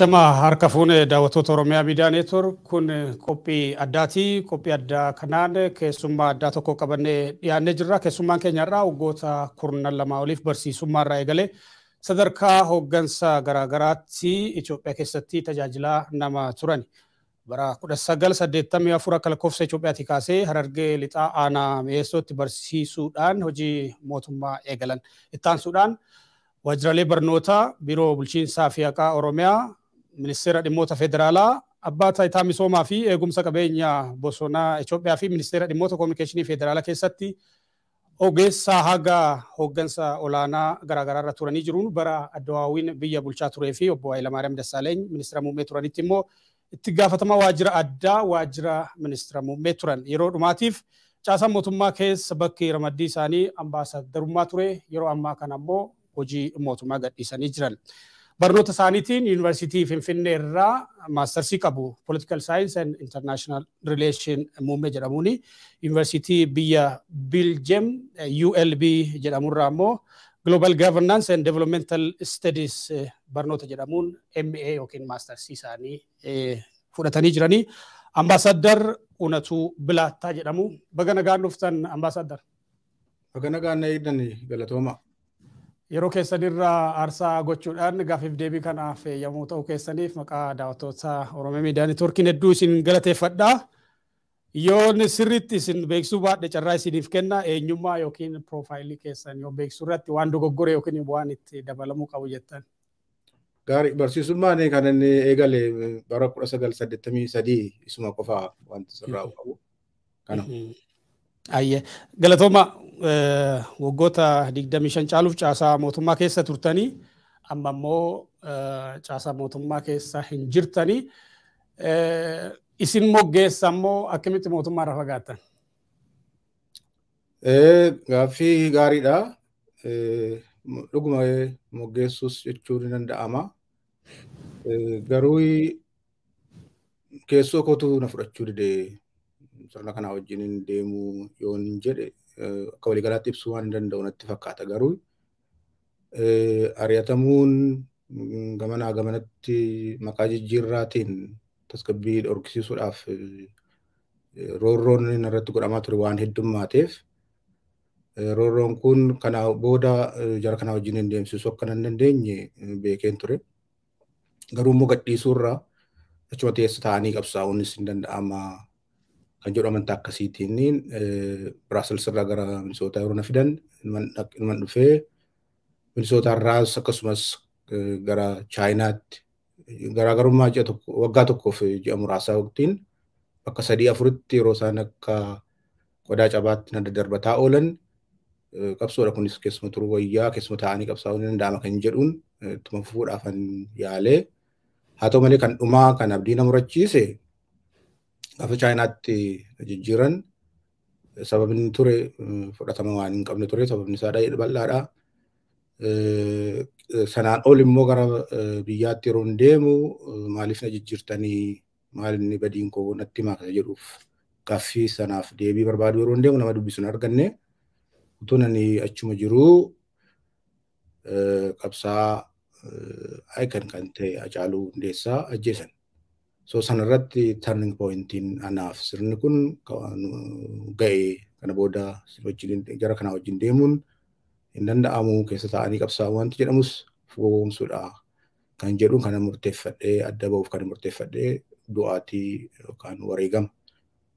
ሰማ አርከፉን ዳወቶት ኦሮሚያ ሚዲያ ኔትወርክ ኩን ቆጲ አዳቲ ቆጲ አዳ ከናን ከሱማ አዳ ቶኮ ቀበኔ ያነ ጅራ ከሱማን ኬኛ ራ ውጎታ ኩርነን ለማ በርሲ ሱማ ራ የገሌ ሰደርካ ሆገንሰ ገራገራቲ ኢትዮጵያ ኬሰቲ ተጃጅላ ነማ ቱረን በራ ኩደ ሰገል ሰዴተም ያፉረ ከለኮፍሰ ኢትዮጵያ ቲካሴ ሀረርጌ ሊጣ አና ሜሶት በርሲሱዳን ሆጂ ሞቱማ የገለን ኢታን ሱዳን ወጅራሌ በርኖታ ቢሮ ቡልቺንሳ ፊያቃ ኦሮሚያ ministeera dhimmoota federaalaa abbaa taayitaa misoomaa fi eegumsa qabeenya bosonaa Itoophiyaa fi ministeera dhimmoota koominikeeshinii federaalaa keessatti ogeessaa haga hooggansa olaanaa garaa irra turanii jiruun bara addawaawiin biyya bulchaa turee fi obbo Hayilamaariyaam Dassaaleeny ministeera muummee turanitti immoo itti gaafatama waajjira addaa waajjira ministeera muummee turan yeroo dhumaatiif caasaan mootummaa keessa bakki ramaddii isaanii ambaasadarummaa ture yeroo ammaa kana immoo hojii mootummaa gadhiisanii jiran. barnoota isaaniitiin yuunivarsiitii Finfinnee irraa maastarsii qabu political science and international relation muummee jedhamuun yuunivarsiitii biyya Biljem ULB jedhamurraa immoo global governance and developmental studies barnoota jedhamuun MA yookiin maastarsii isaanii fudhatanii jiranii ambaasaddar unatu Bilaattaa jedhamu. baga Bagana gaadhuuftan ambaasaddar. Bagana gaannee hidhanii galatooma. yeroo keessan irraa arsaa gochuudhaan gaafiif deebii kanaaf yommuu ta'u keessaniif maqaa daawwattoota Oromiyaa Miidiyaa networkin hedduu isin galateeffadha. Yoon sirriitti isin beeksisuu baadhe carraa isiniif kenna eenyummaa yookiin piroofaayilii keessan yoo waan dogoggore yookiin waan itti dabalamuu qabu jettan. Gaarii barsiisummaan kan inni eegale bara kudha sagal saddeettamii isuma qofaa wanti sirraa hmm. qabu. Hmm. Galatooma Eh, waggoota 25 caaluuf caasaa mootummaa keessa turtanii amma immoo eh, caasaa mootummaa keessa hin jirtanii eh, isin moggeessa immoo akkamitti mootummaarra fagaattan? Gaaffii gaariidha. Dhuguma moggeessus jechuun ni danda'ama. Garuu keessoo kootuu na fudhachuu dede sarna kanaa wajjin deemuu yoo hin jedhe akka waliigalaatti ibsuu waan danda'u natti fakkaata garuu ari'atamuun gamanaa gamanatti maqaa jijjiirraatiin tasgabbii dhorkisiisuudhaaf roorroon inni irratti godhamaa ture waan heddummateef roorroon kun kana booda jara kanaa wajjin hin akka dandeenye beekeen ture. Garuu immoo gadhiisuurraa achuma teessa ta'anii qabsaa'uunis hin danda'ama. kan jedhu amantaa akkasiitii inni Biraasel sirraa gara Minisootaa yeroo na fidan inuman dhufee Minisootaa irraas akkasumas gara Chaayinaatti garaagarummaa ji'a tokko waggaa tokkoof ji'a muraasaa waqtiin bakka sadii afuritti yeroo isaan akka qodaa cabaatti na daddarbataa oolan qabsoodha kunis keessuma turuu wayyaa keessuma taa'anii qabsaa'uu ni danda'ama kan jedhuun ittuma fufuudhaafan yaalee haa ta'u malee kan dhumaa kan abdii na murachiise Gaafa Chaayinaatti jijjiiran sababni ture fudhatama waan hin qabne ture sababni isaa bal'aadha. Sanaan ol immoo gara biyyaatti yeroo hin deemu maaliif na jijjiirtanii maal inni badiin koo natti himaa kana jedhuuf gaaffii sanaaf deebii barbaadu yeroo hin deemu nama dubbisuun arganne utuu nani achuma jiru qabsaa ayikan kan ta'e Hacaaluu Hundeessaa ajjeesan. So sanarratti turning pointiin anaaf sirni kun ga'ee kana booda gara kanaa wajjin deemuun hin danda'amu keessa taa'anii qabsaa'u wanti jedhamus foomsuudha kan jedhuun kana murteeffadhee adda ba'uuf kana murteeffadhee du'aatii yookaan wareegama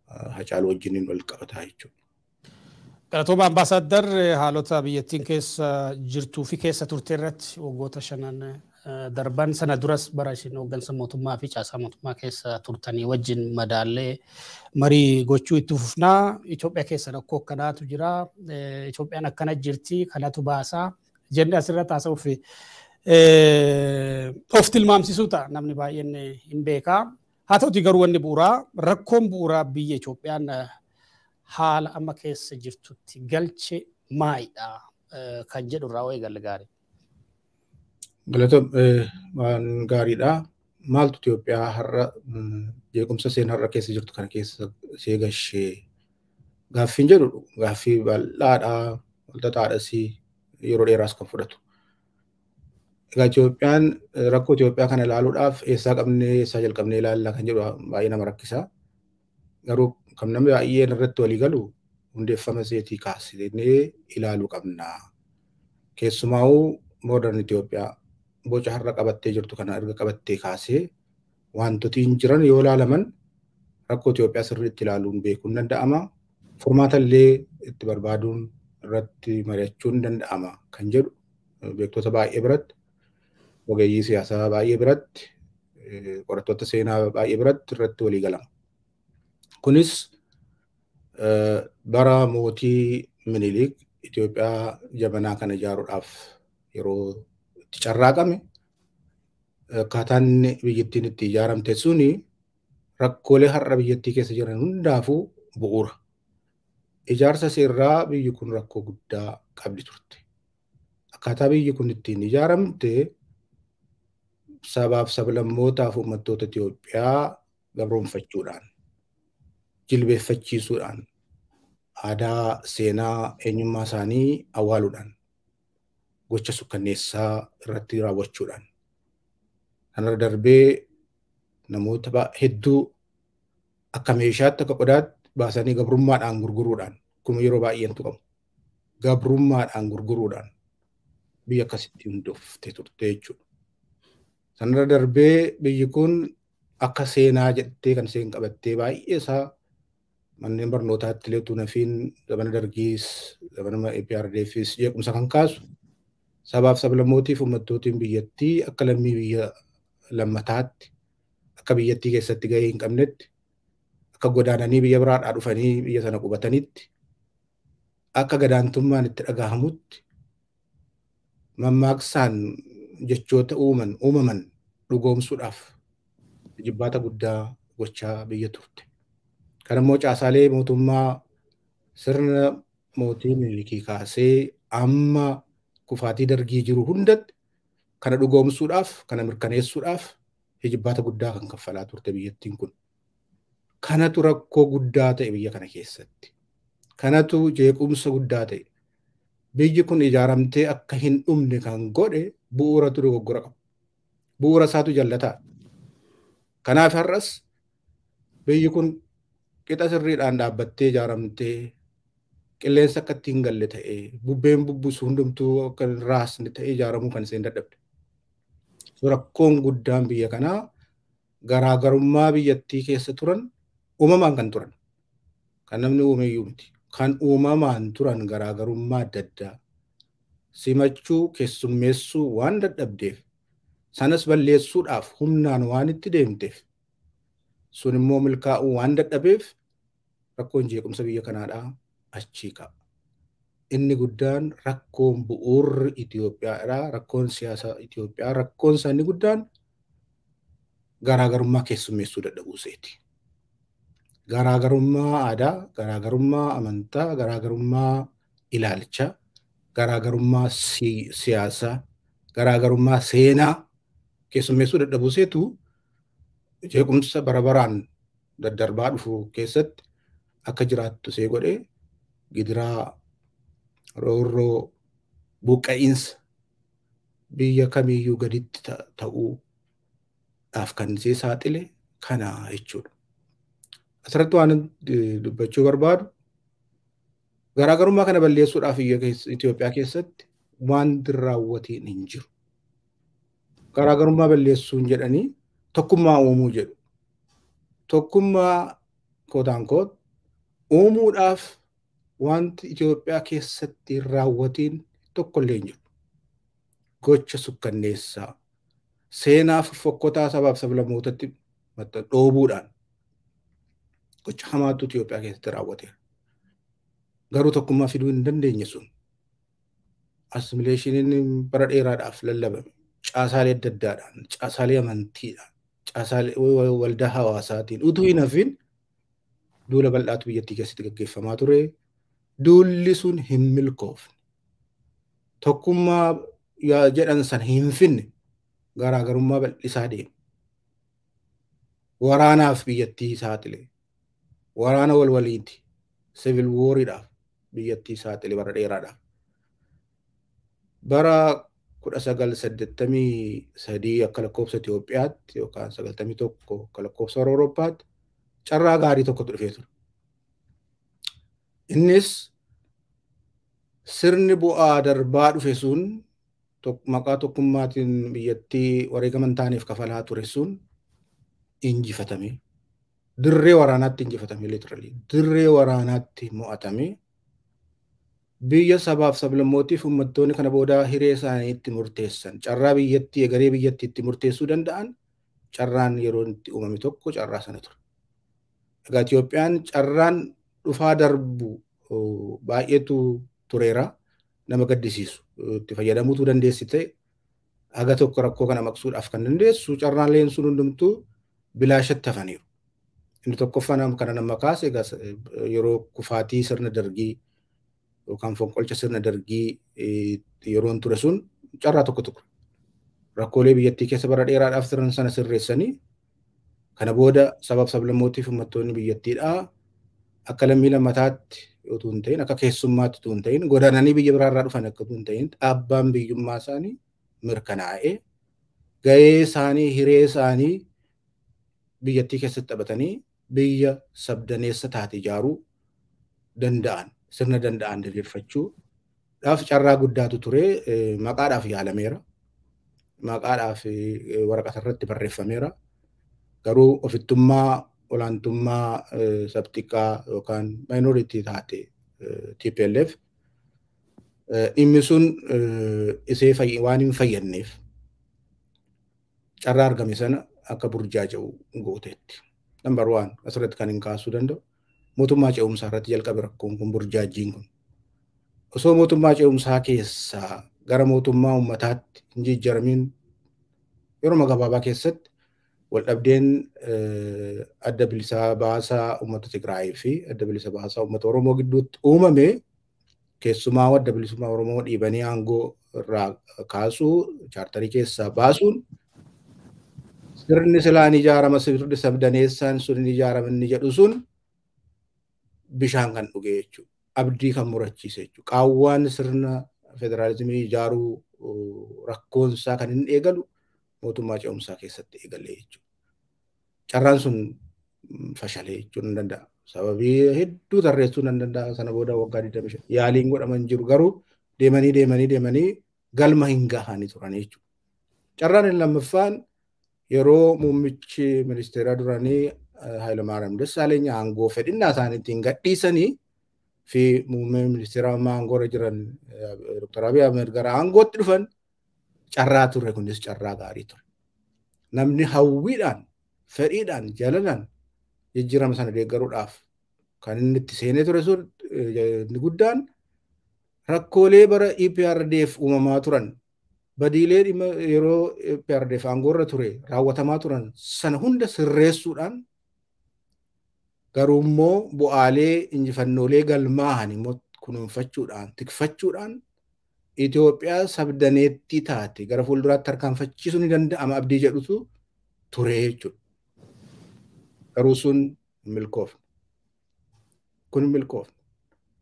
ah, hacaalu wajjin wal qabataa jechuudha. garatooma ambaasaaddar eh, haalota biyyattiin keessa ah, jirtuu fi keessa turte irratti waggoota shanan eh. darban sana duras bara isin hooggansa mootummaa fi caasaa mootummaa keessa turtanii wajjin madaallee marii gochuu itti fufnaa. Itoophiyaa keessa rakkoo akkanaatu jira. Itoophiyaan akkana jirti kanatu baasaa jennee asirra taasisuuf of tilmaamsisuu ta'a namni baay'een hin beekaa. Haa ta'uti garuu wanni bu'uuraa rakkoon bu'uuraa biyya Itoophiyaan haala amma keessa jirtutti galche maayidha kan jedhu irraa eegalle gaarii. Galatoon gaariidha. Maaltu Itoophiyaa har'a jeequmsa isheen har'a keessa jirtu kana keessa seega ishee gaaffiin jedhu gaaffii bal'aadha. Walxaxaa dhasii yeroo dheeraas kan fudhatu. Egaa Itoophiyaan rakkoo Itoophiyaa kana ilaaluudhaaf eessaa qabnee eessaa jalqabnee ilaalla kan jedhu baay'ee nama rakkisa. Garuu kan namni baay'een irratti walii galu hundeeffama isheetii kaasnee ilaaluu qabna. Keessumaa'uu moodarn Itoophiyaa. boca har'a qabattee jirtu kana arga qabattee kaasee wantotiin jiran yoo ilaalaman rakkoo Itoophiyaa sirriitti ilaaluun beekuun danda'ama. Furmaata illee itti barbaaduun irratti mari'achuun danda'ama kan jedhu eh, beektota baay'ee biratti ogeeyyii siyaasaa baay'ee biratti eh, qorattoota seenaa baay'ee biratti irratti walii galama. Kunis eh, bara mootii Minilik Itoophiyaa jabanaa kana ijaaruudhaaf yeroo itti carraaqame akkaataan biyyattiin itti ijaaramte suni rakkoolee har'a biyyattii keessa jiran hundaafuu bu'uura. Ijaarsa seerraa biyyi kun rakkoo guddaa qabdi turte. Akkaataa biyyi kun ittiin ijaaramte sabaaf sablammootaaf uummattoota Itoophiyaa gabroonfachuudhaan, jilbeeffachiisuudhaan, aadaa seenaa eenyummaa isaanii hawaaluudhaan. gocha sukkanneessaa irratti raawwachuudhaan. Kanarra darbee namoota hedduu akka meeshaatti akka qodaatti baasanii gabrummaadhaan gurguruudhaan kun yeroo baay'eentu qabu. Gabrummaadhaan gurguruudhaan biyya akkasitti hundooftee turte jechuudha. Sanarra darbee biyyi kun akka seenaa jettee kan seen qabattee baay'ee isaa manneen barnootaatti illee tunafiin gabana dargiis gabana APRDFis jeequmsa kan kaasu Sabaaf sablammootiif uummattootiin biyyattii akka lammii biyya lammataatti akka biyyattii keessatti gahee hin qabnetti akka godaananii biyya biraadhaa dhufanii biyya sana qubatanitti akka gadaantummaan itti dhagahamutti mammaaksaan jechoota uuman uumaman dhugoomsuudhaaf jibbaata guddaa gochaa biyya turte. Kanammoo caasaalee mootummaa sirna mootii milikii kaasee amma kufaatii dargii jiru hundatti kana dhugoomsuudhaaf kana mirkaneessuudhaaf hijibbaata guddaa kan kaffalaa turte biyyattiin kun. Kanatu rakkoo guddaa ta'e biyya kana keessatti. Kanatu jeequmsa guddaa ta'e. Biyyi kun ijaaramtee akka hin dhumne kan godhe bu'uuratu dogoggora Bu'uura isaatu jallataa. Kanaaf har'as biyyi kun qixa sirriidhaan dhaabbattee ijaaramtee qilleensa akka ittiin galle ta'ee bubbeen bubbisu hundumtuu akka raasni ta'e ijaaramuu kan isheen dadhabde. Rakkoon guddaan biyya kanaa garaagarummaa biyyattii keessa turan uumamaan kan turan. Kan namni uumeyyuu miti. Kan uumamaan turan garaagarummaa adda addaa simachuu keessummeessuu waan dadhabdeef sanas balleessuudhaaf humnaan waan itti deemteef sun immoo milkaa'uu waan dadhabeef rakkoon jeequmsa biyya kanaadhaa. achii qaba. Inni guddaan rakkoon bu'uurri Itoophiyaadha. Rakkoon siyaasaa Itoophiyaa rakkoon inni guddaan garaagarummaa keessummeessuu seeti. Garaagarummaa aadaa, garaagarummaa amantaa, garaagarummaa ilaalchaa, garaagarummaa siyaasaa, garaagarummaa seenaa keessummeessuu seetu, jeequmsa bara baraan daddarbaa dhufu keessatti akka jiraattu see godhe. gidiraa roorroo buqqa'iinsa biyya kamiyyuu gaditti ta'uudhaaf kan isee saaxile kana jechuudha. Asirratti waan dubbachuu barbaadu garaagarummaa kana balleessuudhaaf Itoophiyaa keessatti wanti raawwateen hin jiru. Garaagarummaa balleessuun jedhanii tokkummaa uumuu jedhu. Tokkummaa kootaan koot uumuudhaaf wanti Itoophiyaa keessatti hin raawwatiin tokkollee hin jiru. Gocha sukkanneessaa seenaa fokkotaa sabaaf sablammootatti dhoobuudhaan gocha hamaatu Itoophiyaa keessatti raawwateera. Garuu tokkummaa fiduu hin dandeenye sun asimileeshiniin bara dheeraadhaaf lallabame caasaalee adda addaadhaan, caasaalee amantiidhaan, caasaalee waldaa hawaasaatiin utuu hin hafin duula bal'aatu biyyattii keessatti gaggeeffamaa ture. duulli sun hin milkoofne tokkummaa jedhan san hin finne garaagarummaa bal'isaa deema Waraanaaf biyyattii saaxile waraana walwaliiti siivil wooriidhaaf biyyattii saaxile bara dheeraadhaaf. Bara kudha sagal saddeettamii sadii akka lakkoofsa Itoophiyaatti yookaan sagaltamii tokko akka lakkoofsa Awurooppaatti carraa gaarii tokkotti dhufee Innis sirni bu'aa darbaa dhufe sun maqaa tokkummaatiin biyyattii wareegaman taaneef kafalaa ture sun injifatame. Dirree waraanaatti injifatame mo'atame. Biyya sabaaf sablammootiif uummattoonni kana booda hiree isaanii itti murteessan carraa biyyattii egaree biyyattii itti murteessuu danda'an carraan yeroo itti uumame tokko carraa sana ture. Egaa Itiyoophiyaan carraan dhufaa darbu baay'eetu tureera nama gaddisiisu itti fayyadamuutu dandeessite haga tokko rakkoo kana maqsuudhaaf kan dandeessu carraan leensuun hundumtuu bilaashatti hafaniiru. Inni tokkoffaan kana nama kaase yeroo kufaatii sirna dargii yookaan fonqolcha sirna dargii yeroon ture sun carraa tokko tokko. Rakkoolee biyyattii keessa bara dheeraadhaaf turan sana sirreessanii kana booda sabab sablammootiif uummattoonni biyyattiidhaa akka lammii lammataatti utuu hin ta'in akka keessummaatti utuu ta'in godaananii biyya biraarraa dhufan akka ta'in dhaabbaan biyyummaa isaanii mirkanaa'ee gahee isaanii hiree isaanii biyyattii keessatti taphatanii biyya sabdaneessa taate ijaaruu danda'an sirna danda'an diriirfachuu carraa guddaatu ture e, maqaadhaaf yaalameera maqaadhaaf e, waraqata barreeffameera garuu ofittummaa olaantummaa sabxiqqaa yookaan maayinooritii taate TPLF Inni sun isee waan hin fayyadneef carraa argame sana akka burjaa jiru gooteetti. Nambar waan asirratti kan hin kaasuu danda'u mootummaa ce'umsaa irratti jalqabe rakkoon kun burjaajjiin kun. Osoo mootummaa ce'umsaa keessaa gara mootummaa uummataatti hin jijjiiramiin yeroo gabaabaa keessatti waldhabdeen adda bilisa baasaa uummata Tigraayi fi adda bilisa baasaa uummata Oromoo gidduutti uumame keessumaa adda bilisummaa Oromoo dhiibanii aangoo irraa kaasuu chaartarii keessaa baasuun sirni silaan ijaarama sirni sabdaneessaan sun ni ijaarama inni jedhu sun bishaan kan dhuge jechuudha. Abdii kan murachiise jechuudha. Qaawwaan sirna federaalizimii ijaaruu rakkoonsaa kan hin eegalu mootummaa ce'umsaa keessatti eegalee jechuudha. carraan sun mm, fashalee jechuun ni danda'a. Sababii hedduu tarreessuu nan danda'a sana booda waggaa 25 yaaliin godhaman jiru garuu deemanii deemanii galma hin turanii jechuudha. Carraan hin lammaffaan yeroo muummichi ministeeraa duraanii Hayilamaariyaam eh, Dassaaleny aangoo fedhinnaa isaanii ittiin gadhiisanii fi muummee ministeeraa ammaa aangoorra jiran eh, Dr. Abiy Ahmed gara aangootti dhufan carraa ture kunis carraa gaarii ture. Namni hawwiidhaan fedhiidhaan jalalaan jijjiirama sana deeggaruudhaaf kan inni itti seenee ture sun eh, inni guddaan rakkoolee bara EPRDF uumamaa turan badiilee dhimma yeroo EPRDF aangoorra ture raawwatamaa turan sana hunda sirreessuudhaan garuummoo bu'aalee injifannoolee galmaahan immoo kunuunfachuudhaan tikfachuudhaan Itoophiyaa sabdaneettii taate gara fuulduraatti harkaanfachiisuu ni danda'ama abdii jedhutu ture jechuudha. sun milkoofna. Kun milkoofna.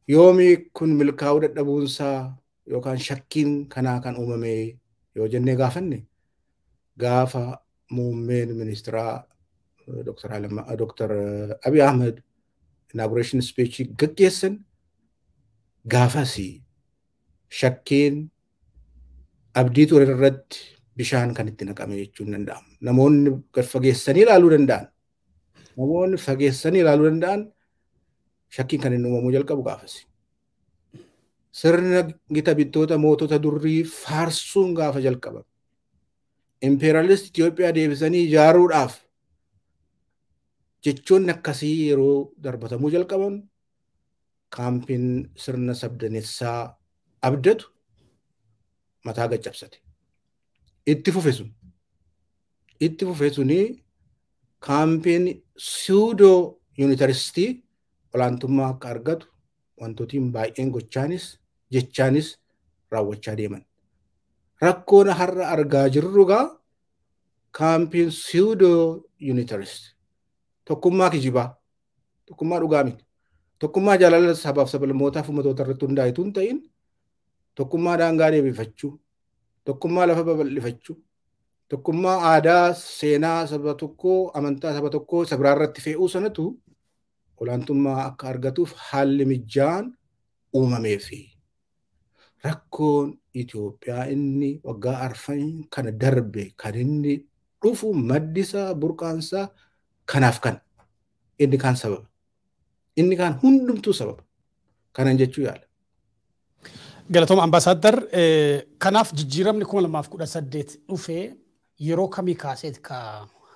Yoomii kun milkaa'uu dadhabuunsaa yookaan shakkiin kanaa kan uumame yoo jennee gaafanne gaafa muummeen ministiraa Dr. Abiy Ahmed inauguration speech gaggeessan gaafasii shakkiin abdii ture irratti bishaan kan itti naqame jechuun danda'amu. Namoonni fageessanii ilaaluu danda'an. namoonni fageessanii ilaaluu danda'an shakkiin kan inni uumamuu jalqabu gaafasi. Sirna gita bittoota mootota durrii faarsuun gaafa jalqaban. Impeeraalist Itoophiyaa deebisanii ijaaruudhaaf jechoonni akkasii yeroo darbatamuu jalqaban kaampiin sirna sabdanessaa abdatu mataa gaccabsate. Itti fufe sun itti fufe sunii kaampeeni siudoo yuunivarsiitii olaantummaa akka argatu wantootiin baay'een gochaanis jechaanis raawwachaa deeman. Rakkoon harra argaa jirru egaa kaampiin siudo yuunivarsiitii tokkummaa kijibaa tokkummaa dhugaa miti. Tokkummaa jaalala sabaaf sablammootaaf uummatoota irratti hundaa'etu hin ta'in tokkummaa daangaa deebifachuu tokkummaa lafa babal'ifachuu tokkummaa aadaa seenaa saba tokkoo amantaa saba tokkoo sabiraa irratti fe'uu sanatu olaantummaa akka argatuuf haalli mijaan uumameefi rakkoon Itoophiyaa inni waggaa arfan kana darbe kan inni dhufu maddisaa burqaansa kanaaf kana inni kaan sababa inni kaan hundumtuu sababa kanan jechuu yaala. Galatooma ambaasaadar eh, kanaaf jijjiiramni kuma lamaaf kudha saddeet dhufee yeroo kamii kaaseeti ka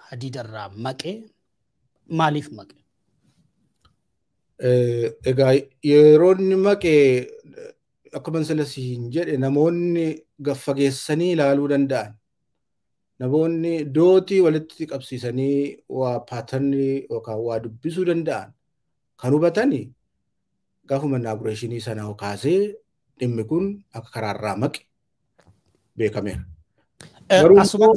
hadiidarraa maqee maaliif maqee? Egaa yeroo maqee akkuma silas hin jedhe namoonni gaffageessanii ilaaluu danda'an. Namoonni dootii walitti qabsiisanii waa paatarnii yookaan waa dubbisuu danda'an kan hubatanii gaafuma inaagureeshinii sanaa kaasee dhimmi kun akka karaarraa maqe beekameera. Asuma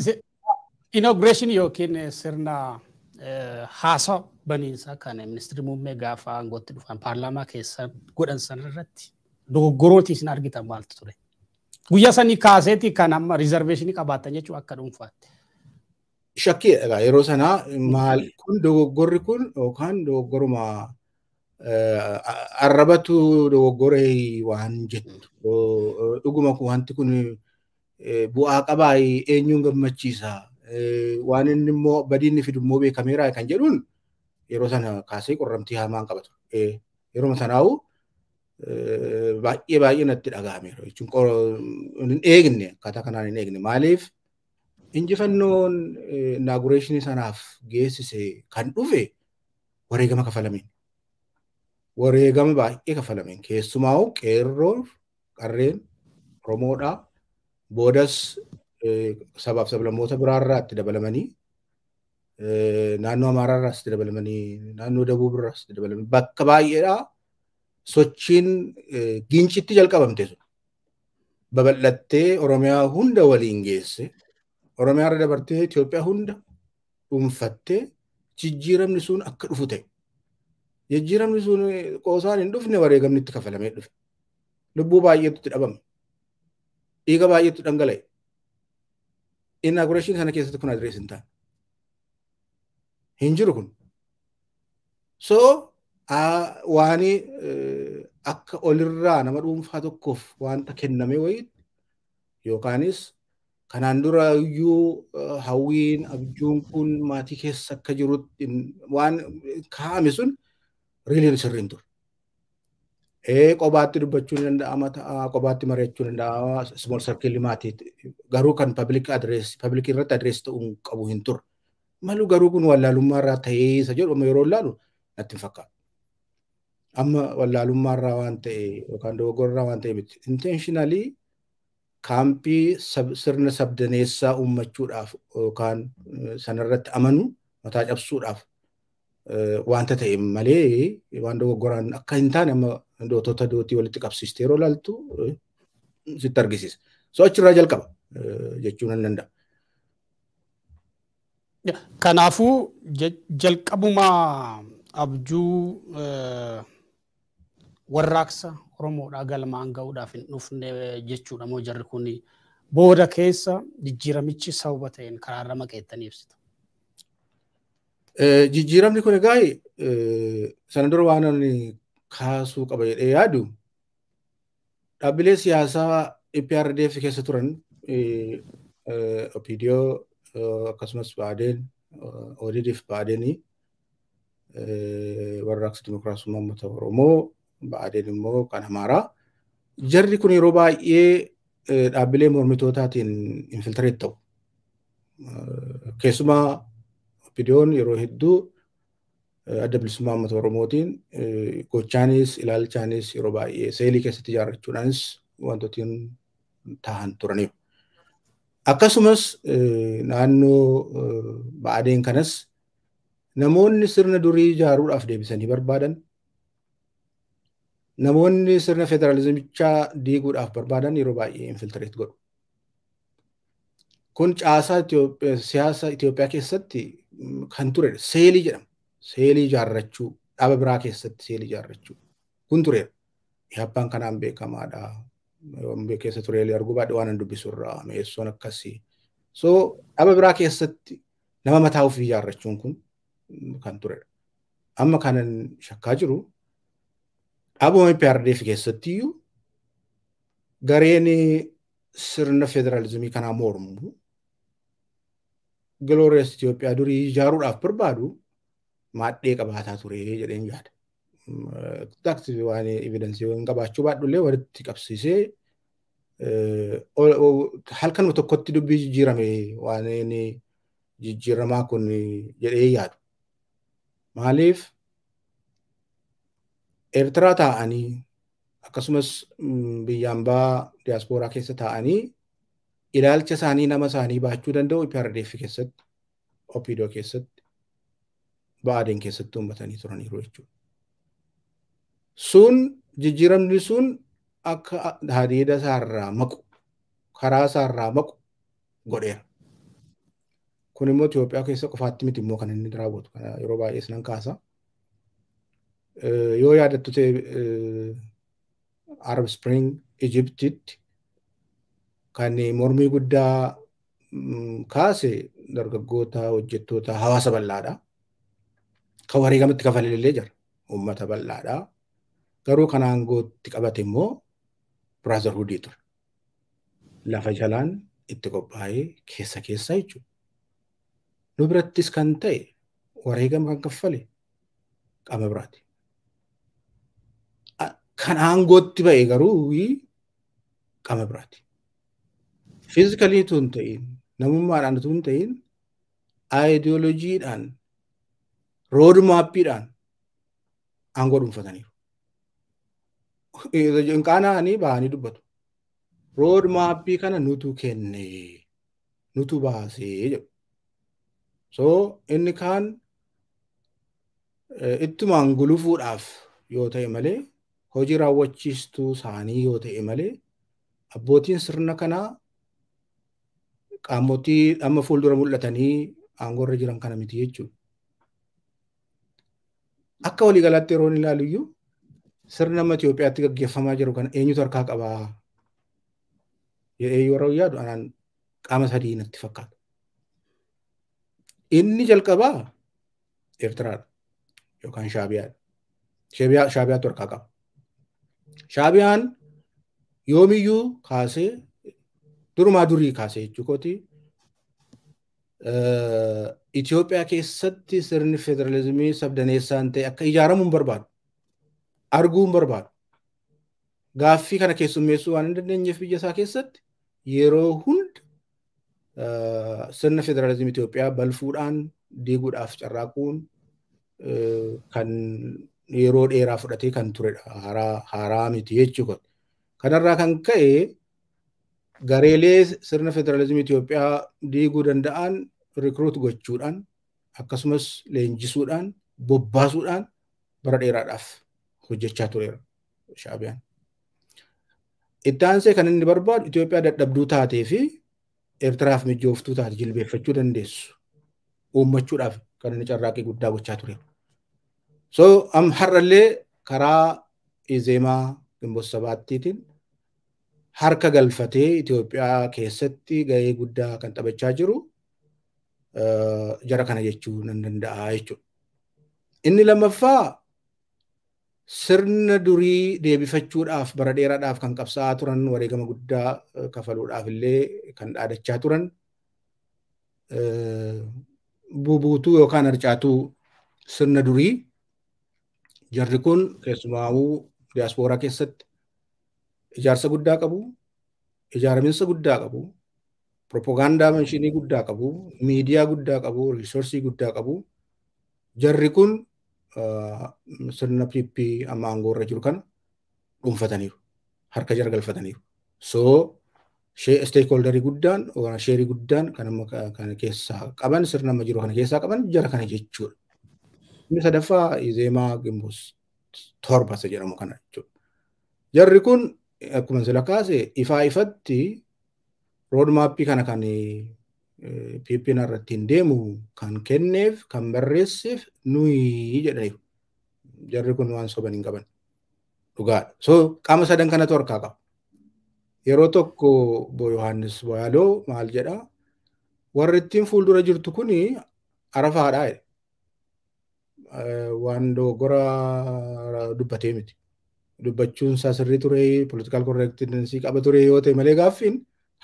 inauguration yookiin sirna haasawa baniinsaa kan ministeerri muummee gaafa aangotti dhufan paarlaamaa keessa godhan sanarratti dogoggorootii isin argitan maaltu ture? Guyyaa sanii kaaseeti kan amma rizerveeshinii qabaatan jechuun akka dhuunfaatte. Shakkii egaa yeroo sanaa maal kun dogoggorri kun yookaan dogoggoruma arrabatu dogoggoree waan jettu dhuguma wanti kun Eh, bu'aa qabaa eenyuun gammachiisa eh, waan inni immoo badiinni fidummoo beekameera kan jedhuun yeroo sana kaasee qorramtii hamaan qabatu. Eh, yeroo sanaa'u baay'ee baay'ee natti dhaga'ameera akkaataa kanaan hin eegne maaliif injifannoon inaagureeshinii sanaaf geessise kan dhufe wareegama kafalameen. Wareegama baay'ee kafalameen keessumaa'u qeerroo qarreen Oromoodhaa boodas sabaaf sablammoota itti dabalamanii naannoo Amaaraarraasti dabalamanii naannoo Dabuubirraasti dabalamanii bakka baay'eedhaa sochiin giincitti jalqabamte sun babal'attee Oromiyaa hunda waliin geesse Oromiyaarra dabartee Itoophiyaa hunda dhuunfattee jijjiiramni sun akka eh, dhufu ta'e. Jijjiiramni sun qoosaan hin dhufne wareegamni itti kafalamee eh, dhufe. Lubbuu baay'eetu itti dhabame. dhiiga baay'eetu dhangala'e. Inaagureeshin sana keessatti kun adirees hin taane. Hin jiru kun. So waan akka olirraa nama dhuunfaa tokkoof wanta kenname wayiitti yookaanis kanaan dura iyyuu hawwiin abjuun kun maatii keessa akka jirutti waan kaa'ame sun riiliin sirriin ture. Kophaatti dubbachuu ni danda'ama, kophaatti mari'achuu ni danda'ama, smool sarkilii maatii garuu kan public address public irratti address ta'uu qabu hin turre. Malu garuu kun wallaalummaa irraa ta'ee isa jedhu amma yeroo illaalu natti hin fakkaatu. Amma wallaalummaa irraa waan ta'e yookaan dogoggora irraa waan ta'e miti. Intentionally kaampii sirna sabdaneessaa uummachuudhaaf yookaan sanarratti amanu mataa cabsuudhaaf wanta ta'e malee waan dogoggoraan akka hin taane amma Handootota dootii walitti qabsiistee yeroo ilaaltu sitti argisiisa. So achirraa jalqaba jechuun nan danda'a. Kanaafuu jalqabumaa abjuu warraaqsa Oromoodhaa galmaan ga'uudhaaf hin dhufne jechuudha moo jarri kun booda keessa jijjiiramichi sababa ta'een irra maqeettanii ibsita. Jijjiiramni kun egaa sana waanan waan kaasuu qaba jedhee yaadu dhaabbilee siyaasaa EPRDF keessa turan OPDO akkasumas Baadeen ODDF baadeen warra Aksa dimokiraasii Uummata Oromoo Baadeen immoo kan Amaaraa jarri kun yeroo baay'ee dhaabbilee mormitootaatiin infiltireet ta'u keessumaa OPDOon yeroo hedduu adda bilisummaa uummata Oromootiin gochaanis ilaalchaanis yeroo baay'ee seelii keessatti ijaarrachuudhaanis wantootiin tahan turaniiru. Akkasumas naannoo baadeen kanas namoonni sirna durii ijaaruudhaaf deebisanii barbaadan namoonni sirna federaalizimichaa diiguudhaaf barbaadan yeroo baay'ee infiltireet godhu. Kun caasaa siyaasa Itoophiyaa keessatti kan ture seelii jedhama. seelii ijaarrachuu dhaaba biraa keessatti seelii ijaarrachuu kun tureera. Yaabbaan kanaan beekamaadha. Keessa tureeli argubaadhi waan hin dubbisurraa mi'eessoon akkasii. So dhaaba biraa keessatti nama mataa ofii ijaarrachuun kun kan turedha. Amma kanan shakkaa jiru dhaabuma PRDF keessattiyyuu gareen sirna federaalizimii kanaa mormu gilooriyees Itoophiyaa durii ijaaruudhaaf barbaadu maaddee qabaataa ture jedheen yaada. Mm, eh, Taaksii waan evidensii qabaachuu baadhullee walitti qabsiisee eh, halkanuma tokkotti dubbii jijjiirame waa inni jijjiiramaa kun jedhee yaadu. Maaliif Eertiraa taa'anii akkasumas mm, biyyaan baa diyaaspooraa keessa taa'anii ilaalcha isaanii nama isaanii baachuu danda'u IPRDF keessatti, Opido keessatti baadeen keessatti uummatanii turaniiru jechuudha. Sun jijjiiramni sun akka hadiida isaarraa maqu karaa isaarraa maqu godheera. Kunimmoo immoo Itoophiyaa keessa qofaatti miti immoo kan inni raawwatu kana yeroo baay'ee Nan kaasa. Yoo yaadattu ta'e Arab Spring Egyptitti kan mormii guddaa kaase dargaggoota hojjettoota hawaasa bal'aadha. warii gamatti kafalillee jira uummata bal'aadha. Garuu kan aangootti qabate immoo biraazarhuudii ture. Lafa jalaan itti qophaa'ee keessa keessaa jechuudha. Nu birattis kan ta'e wareegama kan kaffale qama biraati. Kan aangootti ba'e garuu qama biraati. Fiizikaliitu tun ta'in namummaadhaan utuu hin ta'in aayidiyoolojiidhaan roodmaappiidhaan aangoo dhuunfataniiru. Hinqaanaanii bahanii dubbatu. maappii kana nutu kenne nutu baasee jedhu. So inni kaan eh, ittumaan gulufuudhaaf yoo ta'e malee hojii raawwachiistuu isaanii yoo ta'e malee abbootiin sirna kanaa qaamottii amma fuuldura mul'atanii aangoo irra jiran kana miti jechuudha. akka waliigalaatti galaatti yeroon ilaalu iyyuu sirna nama Itoophiyaatti gaggeeffamaa jiru kana eenyutu harkaa qabaa jedhee yeroo yaadu anaan qaama sadii natti fakkaata. Inni jalqabaa Eertiraadha yookaan Shaabiyaadha. Shaabiyaatu harkaa qaba. Shaabiyaan yoomiyyuu kaasee durumaa durii kaasee jechuun kooti Eh, Itoophiyaa keessatti sirni federaalizimii sabdaneessaan ta'e akka ijaaramuu hin barbaadu. Arguu barbaadu. Gaaffii kana keessummeessuu waan hin dandeenyeef biyya isaa keessatti yeroo hunda eh, sirna federaalizimii Itoophiyaa balfuudhaan diiguudhaaf carraaquun eh, kan yeroo dheeraa fudhatee kan turedha. Haaraa miti jechuudha. Kanarraa kan ka'e gareelee sirna federalizimii Itoophiyaa diiguu danda'an rikruut gochuudhaan akkasumas leenjisuudhaan bobbaasuudhaan bara dheeraadhaaf hojjechaa tureera shaabiyaan. Itti aansee kan inni barbaadu Itoophiyaa dadhabduu taatee fi Eertiraaf mijooftuu taate jilbeeffachuu dandeessu uummachuudhaaf kan inni carraaqqii guddaa gochaa So am har'allee karaa izeemaa gimboota sabaattiitiin harka galfatee Itoophiyaa keessatti gahee guddaa kan taphachaa jiru jara kana jechuu nan danda'a jechuudha. Inni lammaffaa sirna durii deebifachuudhaaf bara dheeraadhaaf kan qabsaa'aa turan wareegama guddaa kafaluudhaafillee kan dhaadachaa turan bubuutuu yookaan harcaatuu sirna durii jarri kun keessumaa'uu diyaaspoora keessatti ijaarsa guddaa qabu, ijaaraminsa guddaa qabu, propagaandaa manshinii guddaa qabu, miidiyaa guddaa qabu, riisoorsii guddaa qabu. Jarri kun ah, sirna pippii amma aangoorra jiru kan dhuunfataniiru. Harka jargalfataniiru. Soo steekhooldarii guddaan yookaan sheerii guddaan kan keessaa qaban sirna amma jiru kana keessaa qaban jara kana jechuudha. Inni sadaffaa Izeemaa Gimbuus torba isa jedhamu kana Jarri kun akkuma eh, sila kaase ifaa ifatti roodmaappii kana eh, kan PPN irratti deemu kan kenneef kan barreesseef nuyi jedhaniiru. Jarri kun waan soban hin qaban. Dhugaadha. So qaama sadan kanatu harkaa qaba. Yeroo tokko Obbo Yohaannis Boyaaloo maal jedhaa warri ittiin fuuldura jirtu kun arafaadha eh, waan doogora dubbatee miti. dubbachuun isaa sirrii ture politikaal korreektinsii qaba ture yoo ta'e malee gaaffiin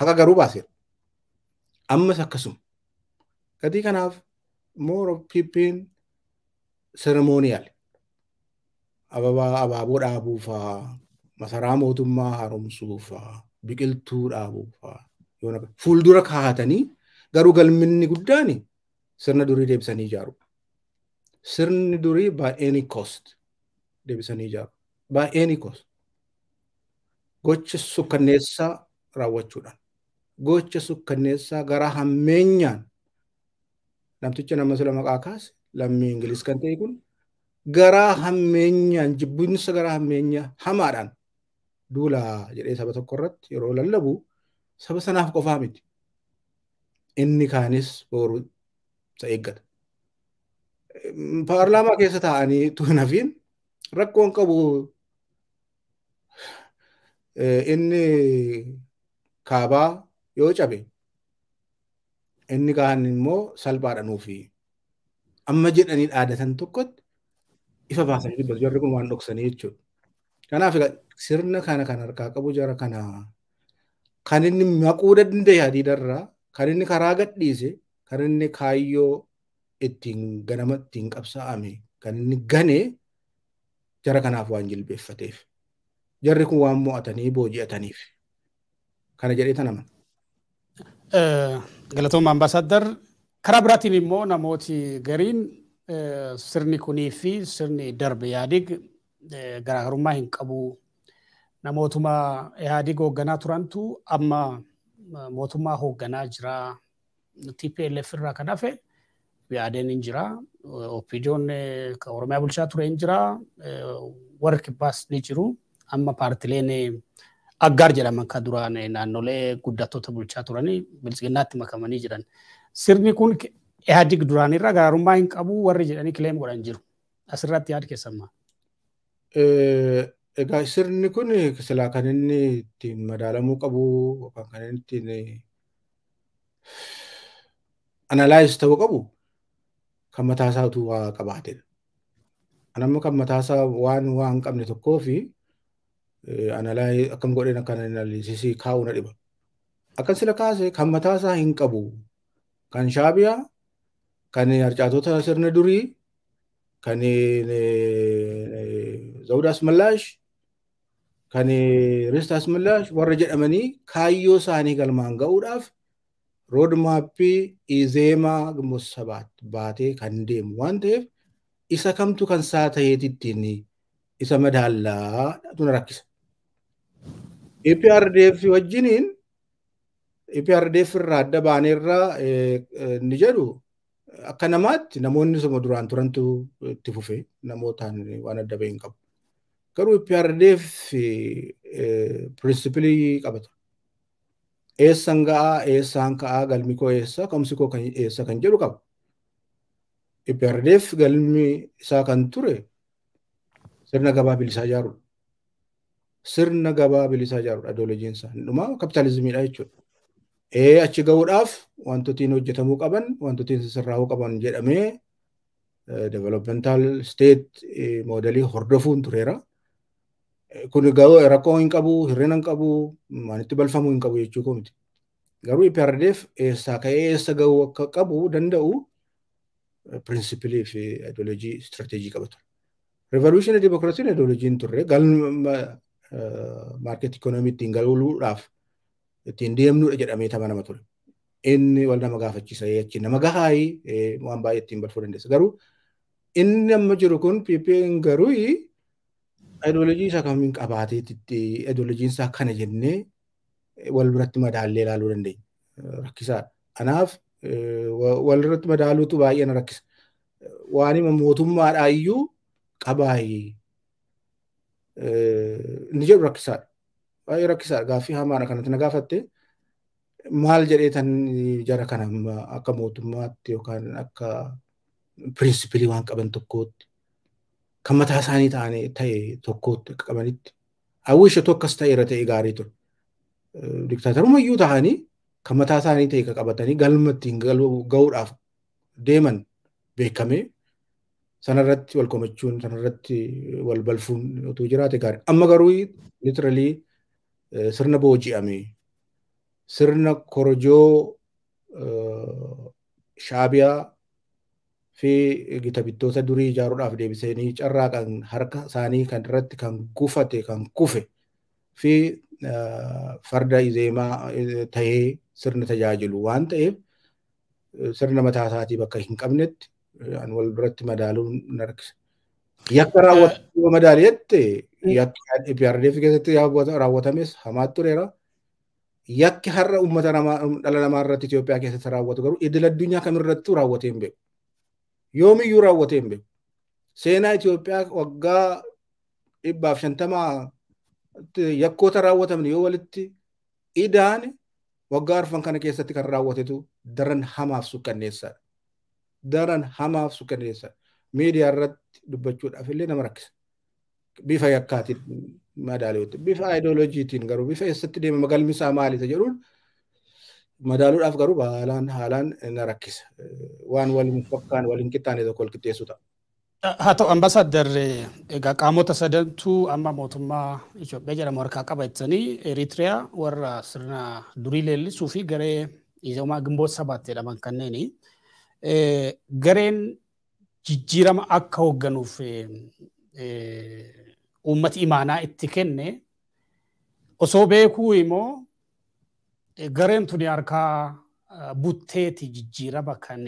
haqa garuu baaseera. Ammas akkasuma. Gatii kanaaf more of people ceremonial. abaaboo dhaabuu fa'aa masaraa mootummaa haaromsuu fa'aa biqiltuu dhaabuu fa'aa fuuldura kaa'atanii garuu galminni guddaan sirna durii deebisanii ijaaru. Sirni durii baay'een deebisanii ijaaru. baay'een hiikos gocha sukkanneessaa raawwachuudhaan gocha sukkanneessaa garaa hammeenyaan namticha nama sila maqaa kaase lammii Ingiliis kan ta'e kun garaa hammeenyaan jibbinsa garaa hammeenyaa hamaadhaan duulaa jedhee saba tokko yeroo lallabu saba sanaaf qofaa miti. Inni kaanis boru isa eeggata. Paarlaamaa keessa taa'anii tuun hafiin rakkoon qabu inni kaabaa yoo cabe inni gahan immoo salphaadha nuufi amma jedhanii dhaadatan tokkotti ifa baasanii dubbatu jarri kun waan dhoksanii jechuudha. sirna kana kan harkaa qabu jara kana kan inni maquu dandee hadiidarraa kan inni karaa gadhiise kan inni kaayyoo ittiin ganama ittiin qabsaa'ame kan inni ganee jara kanaaf waan jilbeeffateef. jarri kun waan mo'atanii booji'ataniif. Kana jedhee tan amana. Galatooma ambaasaaddar karaa biraatiin immoo namooti gariin sirni kunii fi sirni darbe yaadig garaagarummaa hin qabu. Namootuma yaadig hoogganaa turantu amma mootummaa hoogganaa jiraa TPLF irraa kan hafe yaadeen hin jira. OPJ'n kan Oromiyaa bulchaa ture hin jira. Warri kibbaas ni jiru. amma paartileen aggaar jedhaman ka duraan naannolee guddattoota bulchaa turanii bilchiinaatti makamanii jiran. Sirni kun Ihaadig duraanirra garaarumaa hin qabu warri jedhanii kileem godhan jiru. Asirratti yaad keessammaa. Egaa sirni kun silaa kan ittiin madaalamuu qabu yookaan kan inni ittiin eh, analaayiz ta'uu qabu kan mataasaatu waa qabaatedha. Anamma kan mataasaa waan waan qabne tokkoo fi Eh, analaayii akkam godheen akka analiisisii kaa'uu na dhiba. Akkan sila kaase kan mataasaa hin qabu kan shaabiyaa kan harcaatota sirna durii kan zawudaas mallaash kan ristaas mallaash warra jedhamanii kaayyoo isaanii galmaan ga'uudhaaf roodmaappii izeemaa gumboos baatee kan deemu waan ta'eef isa kamtu kan saa ta'eetittiin isa madaallaa tuna rakkisa. EPRDF wajjiniin EPRDF irraa adda baaneerra eh, eh, ni jedhu akka namaatti namoonni suma duraan turantu itti fufe namootaan waan adda bahee hin qabu. EPRDF eh, pirinsipilii qabata. Eessan ga'aa eessaan ka'aa galmi koo eessa kamsi koo eessa kan jedhu qaba. EPRDF galmi isaa kan ture sirna gabaa bilisaa ijaarudha. sirna gabaa bilisaa ijaarudha idoolojiin isaa. Dhumaa kapitaalizimiidha jechuudha. Ee achi gahuudhaaf wantootni hojjetamuu qaban wantootni sissirraa'uu qaban jedhamee eh, developmental state eh, moodelii hordofuun tureera. Eh, kun rakkoo hin qabu, hirrina hin qabu, maanitti balfamuu hin qabu jechuu koo miti. Garuu IPRDF eessaa ka'ee eessa gahuu akka qabu danda'u pirinsipilii fi idoolojii istirateejii qabatu. Revolution Demokiraasiin idoolojiin turre Eh, maarkeetii ikoonoomii ittiin galuudhaaf ittiin deemnuudha jedhamee tapha nama ture. Inni wal nama gaafachiisa jechi nama gahaayii waan baay'ee ittiin balfuu dandeessa. Garuu inni amma jiru kun PPN garuu ideoloojii isaa kamiin qabaatee ideoloojii isaa kana jennee wal biratti madaallee ilaaluu dandeenya. Eh, rakkisaadha. Kanaaf eh, wal irratti madaaluutu baay'ee na rakkisa. Waan hima mootummaadhaa iyyuu inni jedhu rakkisaadha. Baay'ee rakkisaadha. Gaaffii hamaadha kanaatti na gaafattee maal jedheetan jara kana akka mootummaatti yookaan akka pirinsipilii waan qaban tokkootti kan mataa isaanii ta'anii ta'e tokkootti qabanitti hawwiisha tokkos ta'e irra ta'e gaarii ture. Diktaataruma iyyuu ta'anii kan mataa isaanii ta'e qabatanii galmatti gahuudhaaf deeman beekamee sanarratti wal komachuun sanarratti wal balfuun otoo jiraate gaari. Amma garuu litiralii sirna booji'ame sirna korojoo shaabiyaa fi gitabittoota durii ijaaruudhaaf deebisanii carraa kan harka isaanii kan irratti kan gufate kan kufe fi farda izeemaa ta'ee sirna tajaajilu waan ta'eef sirna mataa isaatii bakka hin qabnetti an wal biratti madaaluu hin argisa. Yakka raawwatu yoo madaali jette yakki IPRDF e keessatti raawwatames hamaa tureera. Yakki har'a uummata dhala namaa irratti Itoophiyaa keessatti raawwatu garuu idil addunyaa kamirratti raawwatee hin beeku. Yoomiyyuu raawwatee hin beeku. Seenaa Itoophiyaa waggaa dhibbaaf shantamaa yakkoota raawwatamne yoo walitti idaan waggaa arfan kana keessatti kan raawwatetu daran hamaaf suuqqanneessadha. daran hamaaf suukaneessa miidiyaa irratti dubbachuudhaaf illee nama rakkisa. Bifa yakkaatiin madaalootti bifa ayidooloojiitiin garuu bifa eessatti deema magalmi isaa maali maalisa jedhuun madaaluudhaaf garuu haalaan haalaan na rakkisa. Waan waliin fakkaan waliin qixxaane tokko wal qixxeessu ta'a. Haa ta'u ambaasaadder egaa qaamota sadantu amma mootummaa Itoophiyaa jedhamu harkaa qabatanii Eritiriyaa warra sirna durii leellisuu fi garee ijoomaa Gimboot Sabaatti jedhaman kanneen gareen jijjiirama akka hogganuuf uummati imaanaa itti kenne osoo beekuu immoo gareen tun harkaa butteeti jijjiirama kan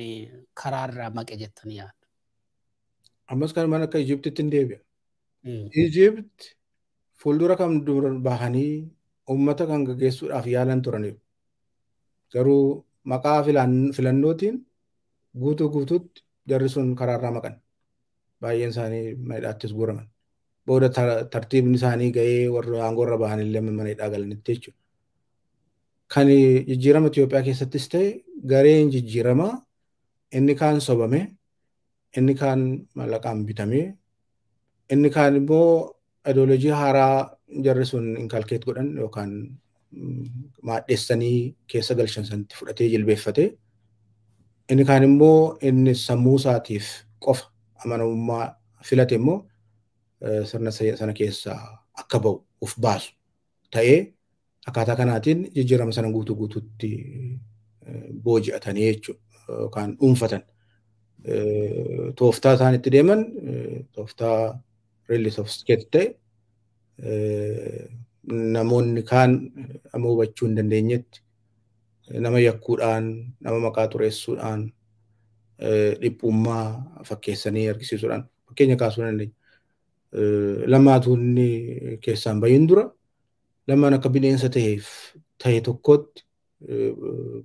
karaarraa maqe jettanii yaadu. Ammas kan mana akka Ijiptitti hin deebi'a. Ijipt hmm. fuuldura kan duraan bahanii uummata kan gaggeessuudhaaf yaalan turaniiru. Garuu maqaa filannootiin guutuu guutuutti jarri sun karaarraa maqan baay'een isaanii manidhaattis guuraman. Booda tartiibni isaanii ga'ee warra aangoorra bahan illee manidhaa galanitti jechuudha. Kan jijjiirama Itoophiyaa keessattis ta'e gareen jijjiiramaa inni kaan sobame inni kaan mallaqaan bitamee inni kaan immoo ideoloojii haaraa jarri sun inkalkeet godhan yookaan maadheessanii keessa galchan sanitti fudhatee jilbeeffatee Inni kaan immoo inni sammuu isaatiif qofa amanamummaa filate immoo eh, sirna sana keessaa akka ba'u uf baasu ta'ee akkaataa kanaatiin jijjiirama sana guutuu guutuutti eh, booji'atanii jechuudha eh, yookaan dhuunfatan. Tooftaa isaan itti deeman tooftaa release of skate ta'e namoonni kaan amma hubachuu hin dandeenyetti nama yakkuudhaan, nama maqaa tureessuudhaan, eh, dhiphummaa fakkeessanii argisiisuudhaan fakkeenya kaasuu dandeenya. Eh, lamaatu keessaan bahin dura lamaan akka bineensa ta'eef ta'e tokkotti eh,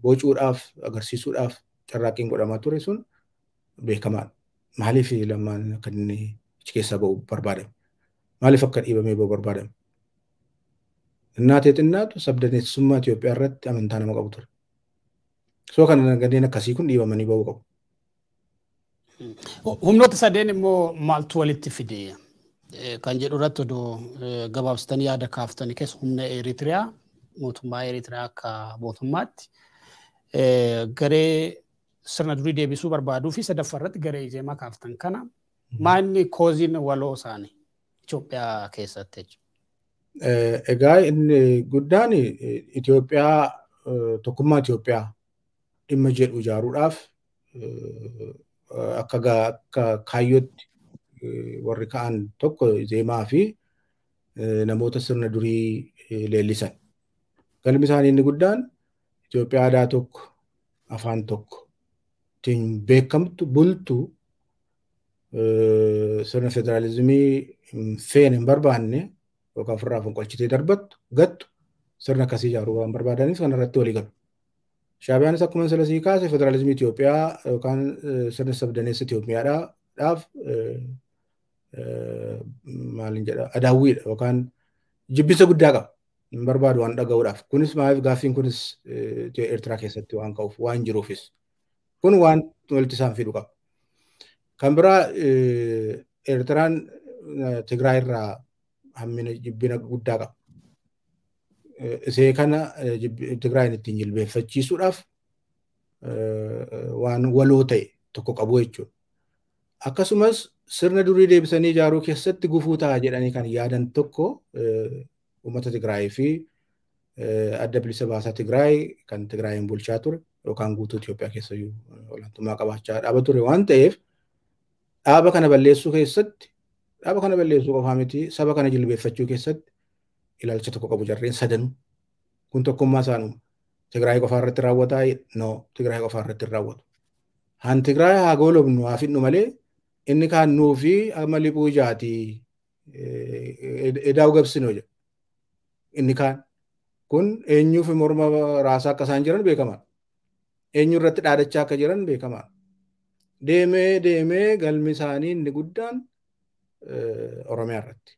bocuudhaaf agarsiisuudhaaf carraaqqiin godhamaa ture sun beekamaadha. Maaliif lamaan akka inni achi keessaa ba'u barbaadame? Maaliif akka dhiibamee ba'u barbaadame? እናቴ ጥናቱ ሰብደኔ ሱማ ኢትዮጵያ ረት አመንታ ነው ቀቡ ቱር ሶ ከነ ከሲኩን ዲባ ማኒ ባው ቀቡ ሁምኖ ተሰደን ሞ ማልቱ ወልት ፍዲ ከንጀዱ ረት ዶ ገባብስተን ያደ ካፍተን ከስ ሁምነ ኤሪትሪያ ሞቱማ ኤሪትሪያ ከቦቱማት ገሬ ስርነ ዱሪ ዴቢሱ በርባዱ ፊ ሰደፈረት ገሬ ዜማ ካፍተን ከና ማኒ ኮዚን ወሎ ኢትዮጵያ ከሰተች Eh, egaa inni guddaan eh, Itoophiyaa eh, tokkummaa Itoophiyaa dhimma jedhu ijaaruudhaaf akka kaayyootti warri ka'an tokko zeemaa fi namoota sirna durii leellisan. Galmi isaanii inni guddaan Itoophiyaa aadaa tokko, afaan tokko ittiin beekamtu bultu sirna federaalizimii mm, feene hin barbaanne. yookaan ofirraa fonqolchitee darbattu gattu sirna akkasii ijaaruu waan barbaadaniif kanarratti walii galu. Shaabiyaanis akkuma silasii kaase federaalizimii Itoophiyaa yookaan sirna sabdaneessa Itoophiyaadhaaf maalin jedha adaawwiidha yookaan jibbisa guddaa qaba. Hin barbaadu waan dhaga'uudhaaf. Kunis maaliif gaaffiin kunis Eertiraa keessatti waan ka'uuf waan jiruufis. Kun waan walitti isaan fiduu qaba. Kan biraa Eertiraan Tigraay irraa hammina jibbina guddaa qaba. Eh, isee kana eh, Tigraayin ittiin jilbeeffachiisuudhaaf eh, waan waloo ta'e tokko qabu jechuudha. Akkasumas sirna durii deebisanii ijaaruu keessatti gufuu ta'a jedhanii kan yaadan tokko uummata Tigraayii fi adda bilisa baasaa Tigraayii kan Tigraayiin bulchaa ture yookaan guutuu Itoophiyaa keessa olaantummaa qabaachaa dhaaba ture waan ta'eef dhaaba kana balleessuu keessatti Dhaaba kana balleessuu qofaa miti saba kana jilbeeffachuu keessatti ilaalcha tokko qabu jarreen sadanuu kun tokkummaa isaanuu Tigraay qofaa irratti raawwataa noo Tigraay qofaa irratti raawwatu. Han Tigraay haa goolobnu haa fidnu malee inni kaan nuu fi amma liphuu ijaati edaa'u jedha. Inni kaan kun eenyuuf morma raasaa akka isaan jiran beekamaa. Eenyu irratti dhaadachaa akka jiran beekamaa. Deemee deemee galmi isaanii inni guddaan Oromiyaa irratti.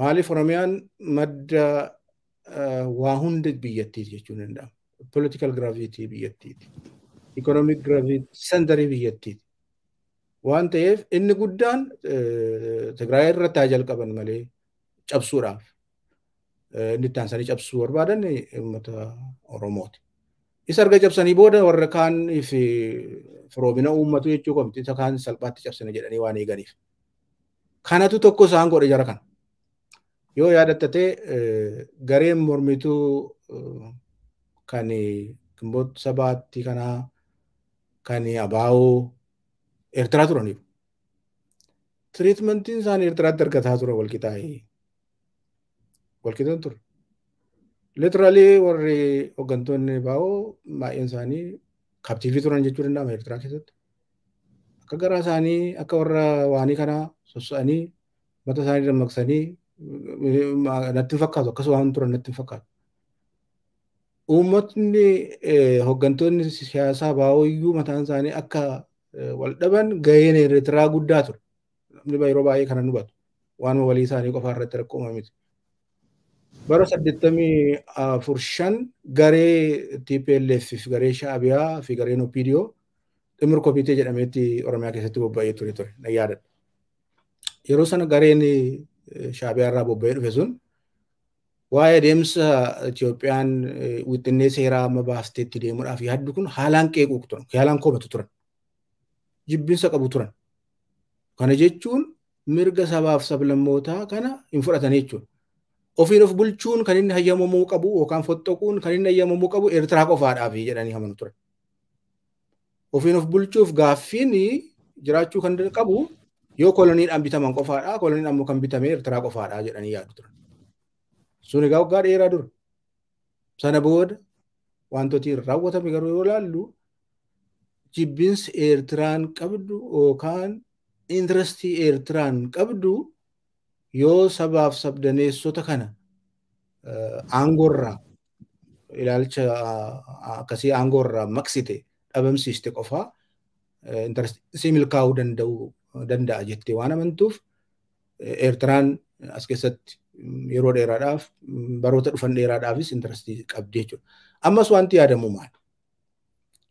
Maaliif Oromiyaan madda waa hunda biyyattiiti jechuun danda'ama. Political gravity biyyattiiti. Economic gravity sandarii biyyattiiti. Waan ta'eef inni guddaan Tigraay irratti haa jalqaban malee cabsuudhaaf. Inni ittaan sanii cabsuu barbaadan uummata Oromooti. Isa arga cabsanii booda warra kaan fi firoomina uummatu jechuu qabdi. Isa salphaatti cabsina jedhanii waan eeganiif. Kanatu tokko isaan godhe jara kana. Yoo yaadatatee e, gareen mormituu e, kan gimboota sabaatti kanaa kan abaa'oo Eertiraa turaniif. Tiriitmentiin isaan Eertiraatti argataa ture walqixaa'ee. Walqixaan ture. Litiraalii warri hooggantoonni Abaawo baay'een isaanii kabtiifii turan jechuu danda'ama Eertiraa keessatti. akka garaa isaanii akka warra waanii kanaa sossa'anii mata isaanii dammaqsanii natti hin fakkaatu akkasuma waan turan natti hin fakkaatu. Uummatni eh, hooggantoonni siyaasaa baay'oo mataan isaanii akka eh, wal dhaban gaheen irraa guddaa ture. Namni yeroo baay'ee kana nu batu waan walii isaanii qofaa irratti rakkoo uumamiti. bara saddeettamii afur shan garee TPLF fi garee Shaabiyaa fi gareen Opiidiyoo xumur komitee jedhametti Oromiyaa keessatti bobba'ee ture ture na yaadadha. Yeroo sana gareen Shaabiyaa irraa bobba'ee dhufe sun waa'ee adeemsa Itiyoophiyaan wixxinnee seeraa amma baasteetti deemuudhaaf yaaddu kun haalaan qeequuq turan haalaan koobatu turan jibbinsa qabu turan. Kana jechuun mirga sabaaf sablammootaa kana hin fudhatan jechuudha. Ofiin of bulchuun kan inni hayyamamuu qabu yookaan foxxoquun kan inni hayyamamuu qabu Eertiraa qofaadhaaf jedhanii hamanu turan. ofiin of bulchuuf gaaffiin jiraachuu kan qabu yoo koloniidhaan bitaman qofaadha. Koloniin ammoo kan bitame Eertiraa qofaadha jedhanii yaadu turan. Sun egaa waggaa dheeraa dura. Sana booda wantooti raawwatame garuu yoo ilaallu jibbinsi Eertiraan qabdu yookaan intirestii Eertiraan qabdu yoo sabaaf sabdaneessota kana aangorraa ilaalcha akkasii aangorraa maksite dhabamsiiste qofaa si milkaa'uu danda'u danda'a jettee waan amantuuf Eertiraan as keessatti yeroo dheeraadhaaf baroota dhufan dheeraadhaafis intarastii qabdi jechuudha. Ammas wanti yaadamu maali?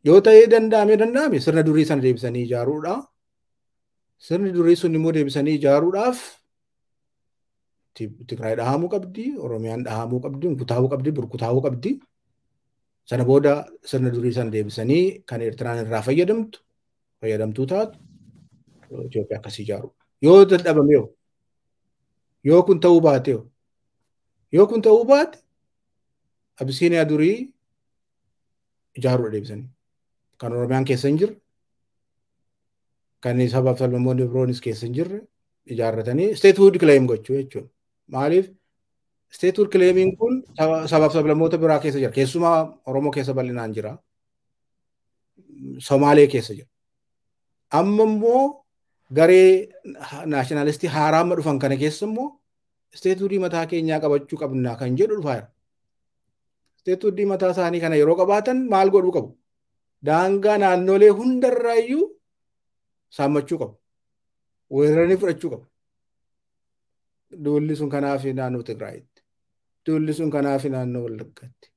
Yoo ta'ee danda'ame danda'ame sirna durii sana deebisanii ijaaruudha. Sirni durii sun immoo deebisanii ijaaruudhaaf Tigraay dhahamuu qabdi, Oromiyaan dhahamuu qabdi, kutaawuu qabdi, burkutaawuu qabdi. Sana booda sirna durii sana deebisanii kan Eertiraan irraa fayyadamtu fayyadamtuu taatu Itoophiyaa akkasii ijaaru. Yoo dadhabame yoo kun ta'uu baate yoo kun ta'uu baate Abisiiniyaa durii ijaaruudha deebisanii. Kan Oromiyaan keessa hin jirre kan sabab sablammoonni biroonis keessa hin jirre ijaarratanii isteet gochuu jechuudha. Isteetul kileemiin kun sabaaf sablammoota biraa keessa jira. Keessumaa Oromoo keessa bal'inaan jira. Somaalee keessa jira. Amma immoo garee naashinaalistii haaraamma dhufan kana keessa immoo isteetuudii mataa keenyaa qabachuu qabnaa kan jedhu dhufaaira. Isteetuudii mataa isaanii kana yeroo qabaatan maal godhuu qabu? Daangaa naannolee hundarraa iyyuu saammachuu qabu. Weeraranii fudhachuu qabu. Duulli sun kanaaf naannoo Tigraayitti. Dulli sun kanaaf naannoo Wallaggaatti.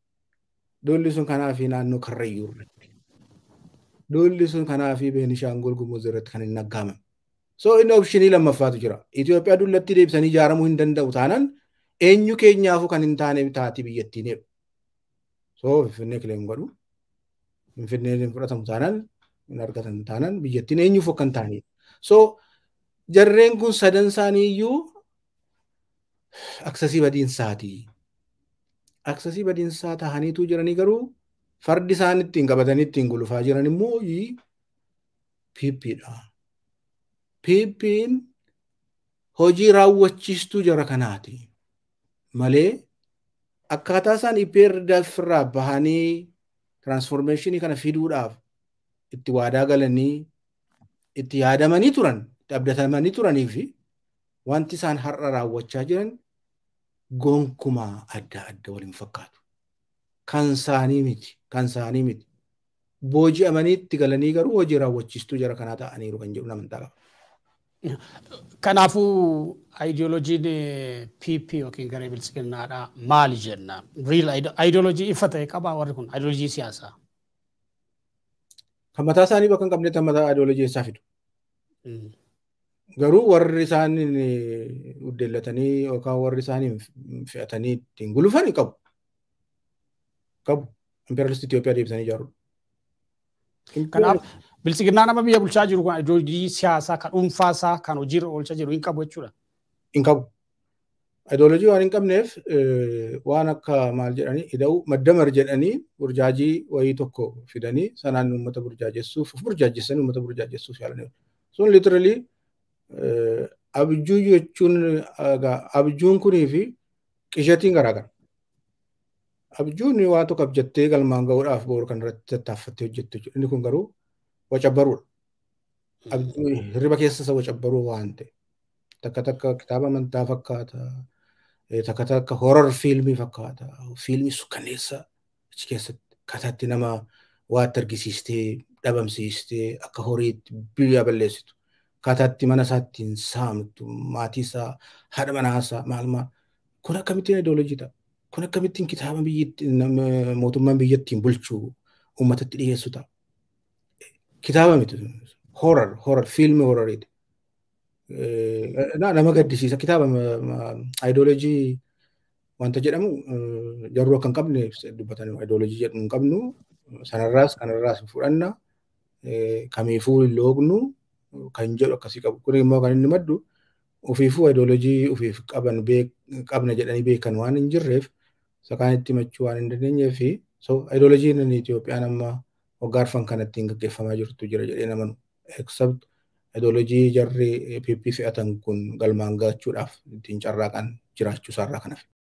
dulli sun kanaaf naannoo Karrayyuu irratti. Ijoolli sun kanaaf Beenishaangul Gumuz irratti kan hin aggaamamne. So inni opshinii lammaffaatu jira. Itoophiyaa dullatti deebisanii ijaaramuu hin danda'u taanaan eenyu keenyaafuu kan hin taane taati biyyattiin jedhu. So Finfinnee kileem godhu. Finfinnee hin fudhatamu taanaan hin argatan taanaan biyyattiin eenyuuf akka hin So jarreen kun sadan isaanii iyyuu aksasii badiinsaati. aksasii badiinsaa ta'aniitu jiranii garuu fardi isaan ittiin qabatanii ittiin gulufaa jiran immoo piippiidha. Piippiin hojii raawwachiistuu jara kanaati malee akkaataa isaan IPRDF irraa bahanii tiraansformeeshinii kana fiduudhaaf itti waadaa galanii itti yaadamanii turan itti abdatamanii turanii fi wanti isaan har'a raawwachaa jiran gonkumaa adda adda waliin fakkaatu. Kan saanii miti. Kan Booji'amanii itti galanii garuu hojii raawwachiistuu jara kanaa ta'aniiru kan jedhu namantaa qaba. Kanaafuu aayidiyooloojiin PP yookiin garee bilisiginnaadhaa maali jenna? Riil aayidiyooloojii ifa ta'e kun aayidiyooloojii siyaasaa. Kan mataa isaanii bakka hin qabne mataa aayidiyooloojii eessaa fidu. Hmm. Garuu warri isaan eh, uddeellatanii yookaan warri isaan fe'atanii ittiin gulufan qabu. Qabu. Imperialist Itoophiyaa deebisanii ijaarudha. Kanaaf bilisiginnaa nama biyya bulchaa jiru kan idoolojii siyaasaa kan dhuunfaasaa kan hojiirra oolchaa jiru hin qabu jechuudha. Hin qabu. Idoolojii waan hin qabneef eh, waan akka maal jedhanii hidha'u maddamar jedhanii burjaajii wayii tokko fidanii sanaan uummata burjaajessuuf burjaajessanii uummata burjaajessuuf Sun literally abjuu jechuun abjuun kunii fi qishatiin garaagara. Abjuun waan tokko abjattee galmaan gahuudhaaf boor kan irratti tattaaffattee hojjette jechuudha. Inni kun garuu wacabbaruudha. Abjuu hirriba keessa isa wacabbaruu waan ta'e. Takka takka kitaaba amantaa fakkaata. Takka takka horor fiilmii fakkaata. Fiilmii sukanneessa achi keessatti kataatti nama waatti argisiistee dhabamsiistee akka horiitti biyyaa balleessitu. akkaataa itti mana isaa ittiin saamtu maatii isaa haadha manaa isaa maal maal kun akkamittiin ideolojiidha kun akkamittiin kitaaba mootummaan biyya ittiin bulchuu uummatatti dhiyeessu ta'a. Kitaaba miti horar horar fiilmi horariidha. Nama gaddisiisa kitaaba ideolojii wanta jedhamu jarruu akka hin qabne dubbatan ideolojii jedhamu hin qabnu sanarraas kanarraas fudhanna kamiifuu hin loognu kan jedhu akkasii qabu. Kun immoo kan inni maddu ofiifuu ideoloojii ofiif qaban qabna jedhanii beekan waan hin jirreef sakaan itti himachuu waan hin dandeenyee fi ideoloojiin inni Itoophiyaan amma waggaa arfan kanatti gaggeeffamaa jirtu jira jedhee namanu. Except ideoloojii jarri PP fe'atan kun galmaan gaachuudhaaf ittiin carraaqaan jiraachuu isaarraa kanafi.